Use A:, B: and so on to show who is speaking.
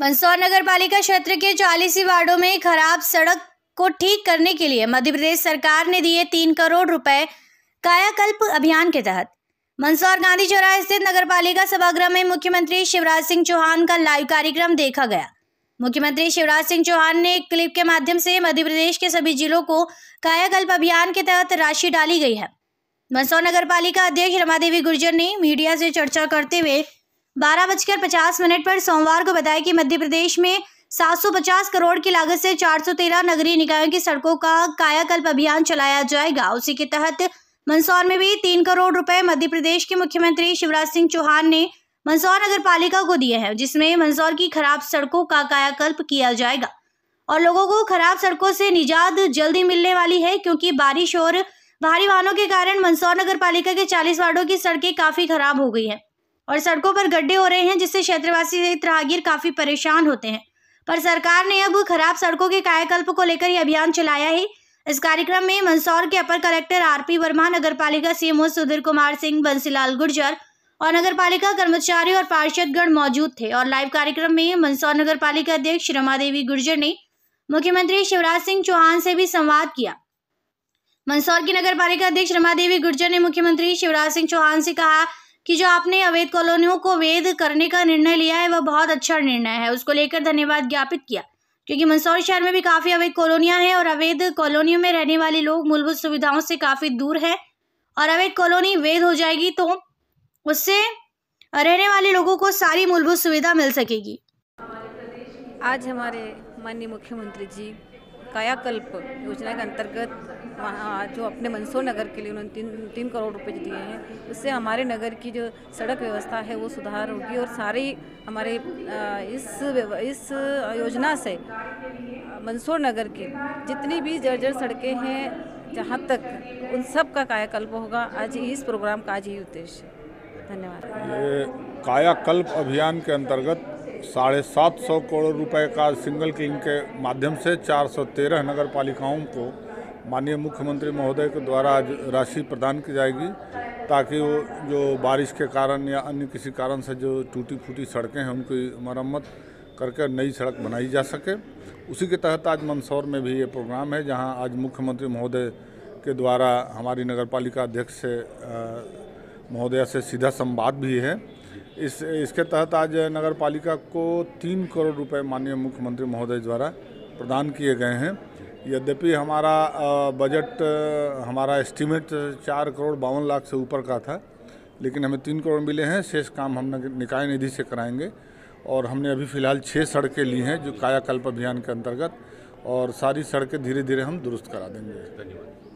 A: मंदसौर नगर पालिका क्षेत्र के चालीस वार्डो में खराब सड़क को ठीक करने के लिए मध्य प्रदेश सरकार ने दिए तीन करोड़ रुपए कायाकल्प अभियान के तहत मंदसौर गांधी चौराहे स्थित नगर पालिका सभागृह में मुख्यमंत्री शिवराज सिंह चौहान का लाइव कार्यक्रम देखा गया मुख्यमंत्री शिवराज सिंह चौहान ने एक क्लिप के माध्यम से मध्य प्रदेश के सभी जिलों को कायाकल्प अभियान के तहत राशि डाली गई है मंदसौर नगर पालिका अध्यक्ष रमा देवी गुर्जर ने मीडिया से चर्चा करते हुए बारह बजकर पचास मिनट पर सोमवार को बताया कि मध्य प्रदेश में 750 करोड़ की लागत से 413 नगरीय निकायों की सड़कों का कायाकल्प अभियान चलाया जाएगा उसी के तहत मंदसौर में भी तीन करोड़ रुपए मध्य प्रदेश के मुख्यमंत्री शिवराज सिंह चौहान ने मंदसौर नगर पालिका को दिए हैं जिसमें मंदसौर की खराब सड़कों का कायाकल्प किया जाएगा और लोगों को खराब सड़कों से निजात जल्दी मिलने वाली है क्योंकि बारिश और भारी वाहनों के कारण मंदसौर नगर पालिका के चालीस वार्डों की सड़कें काफी खराब हो गई है और सड़कों पर गड्ढे हो रहे हैं जिससे क्षेत्रवासी राहगीर काफ़ी परेशान होते हैं पर सरकार ने अब खराब सड़कों के कायाकल्प को लेकर यह अभियान चलाया है इस कार्यक्रम में मंदसौर के अपर कलेक्टर पी वर्मा नगर पालिका सीएमओ सुधीर कुमार सिंह बंसीलाल गुर्जर और नगर पालिका कर्मचारी और पार्षदगण मौजूद थे और लाइव कार्यक्रम में मंदसौर नगर पालिका अध्यक्ष रमा देवी गुर्जर ने मुख्यमंत्री शिवराज सिंह चौहान से भी संवाद किया मंदसौर की नगर पालिका अध्यक्ष रमा देवी गुर्जर ने मुख्यमंत्री शिवराज सिंह चौहान से कहा कि जो आपने अवैध कॉलोनियों को वैध करने का निर्णय लिया है वह बहुत अच्छा निर्णय है उसको लेकर धन्यवाद ज्ञापित किया क्योंकि मंदसौर शहर में भी काफ़ी अवैध कॉलोनियां हैं और अवैध कॉलोनियों में रहने वाले लोग मूलभूत सुविधाओं से काफ़ी दूर है और अवैध कॉलोनी वैध हो जाएगी तो उससे रहने वाले लोगों को सारी मूलभूत सुविधा मिल सकेगी
B: आज हमारे माननीय मुख्यमंत्री जी कायाकल्प योजना के अंतर्गत वहाँ जो अपने मंदसौर नगर के लिए उन्होंने तीन तीन करोड़ रुपए दिए हैं उससे हमारे नगर की जो सड़क व्यवस्था है वो सुधार होगी और सारे हमारे इस इस योजना से मंदसौर नगर की जितनी भी जर्जर सड़कें हैं जहाँ तक उन सब का कायाकल्प होगा आज इस प्रोग्राम का आज ही उद्देश्य
C: धन्यवाद कायाकल्प अभियान के अंतर्गत साढ़े सात सौ करोड़ रुपए का सिंगल किंग के माध्यम से 413 नगर पालिकाओं को माननीय मुख्यमंत्री महोदय के द्वारा आज राशि प्रदान की जाएगी ताकि वो जो बारिश के कारण या अन्य किसी कारण से जो टूटी फूटी सड़कें हैं उनकी मरम्मत करके नई सड़क बनाई जा सके उसी के तहत आज मंदसौर में भी ये प्रोग्राम है जहां आज मुख्यमंत्री महोदय के द्वारा हमारी नगर पालिका अध्यक्ष से महोदया से सीधा संवाद भी है इस इसके तहत आज नगर पालिका को तीन करोड़ रुपए माननीय मुख्यमंत्री महोदय द्वारा प्रदान किए गए हैं यद्यपि हमारा बजट हमारा एस्टीमेट चार करोड़ बावन लाख से ऊपर का था लेकिन हमें तीन करोड़ मिले हैं शेष काम हम निकाय निधि से कराएंगे और हमने अभी फ़िलहाल छः सड़कें ली हैं जो कायाकल्प अभियान के अंतर्गत और सारी सड़कें धीरे धीरे हम दुरुस्त करा देंगे धन्यवाद